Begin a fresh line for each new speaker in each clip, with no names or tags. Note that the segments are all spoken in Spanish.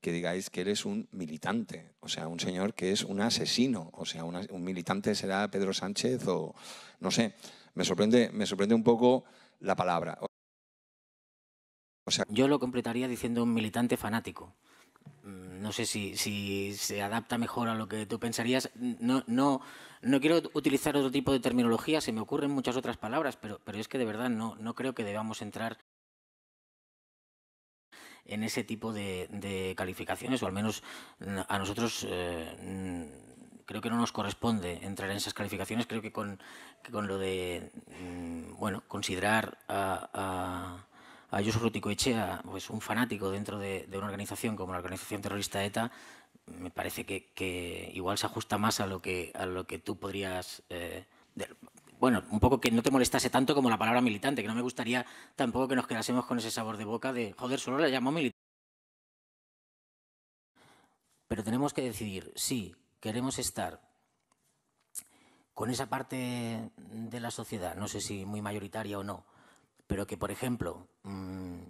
que digáis que eres un militante, o sea, un señor que es un asesino, o sea, un militante será Pedro Sánchez o no sé. Me sorprende, me sorprende un poco la palabra. O Yo lo completaría diciendo un militante fanático. Mm, no sé si, si, se adapta mejor a lo que tú pensarías. No, no, no quiero utilizar otro tipo de terminología, se me ocurren muchas otras palabras, pero, pero es que de verdad no, no creo que debamos entrar en ese tipo de, calificaciones, o al menos mm, a nosotros eh, creo que no nos corresponde entrar en esas calificaciones. Creo que con, con lo de mm, bueno considerar a, a a Josu pues un fanático dentro de, una organización como la organización terrorista ETA, me parece que, igual se ajusta más a lo que, a lo que tú podrías, eh, bueno, un poco que no te molestase tanto como la palabra militante, que no me gustaría tampoco que nos quedásemos con ese sabor de boca de, joder, solo la llamo militante. Pero tenemos que decidir si queremos estar con esa parte de la sociedad, no sé si muy mayoritaria o no, pero que, por ejemplo, mm,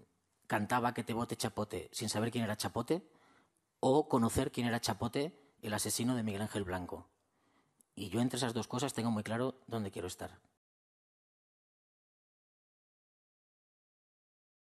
cantaba que te vote Chapote sin saber quién era Chapote, o conocer quién era Chapote, el asesino de Miguel Ángel Blanco. Y yo entre esas dos cosas tengo muy claro dónde quiero estar.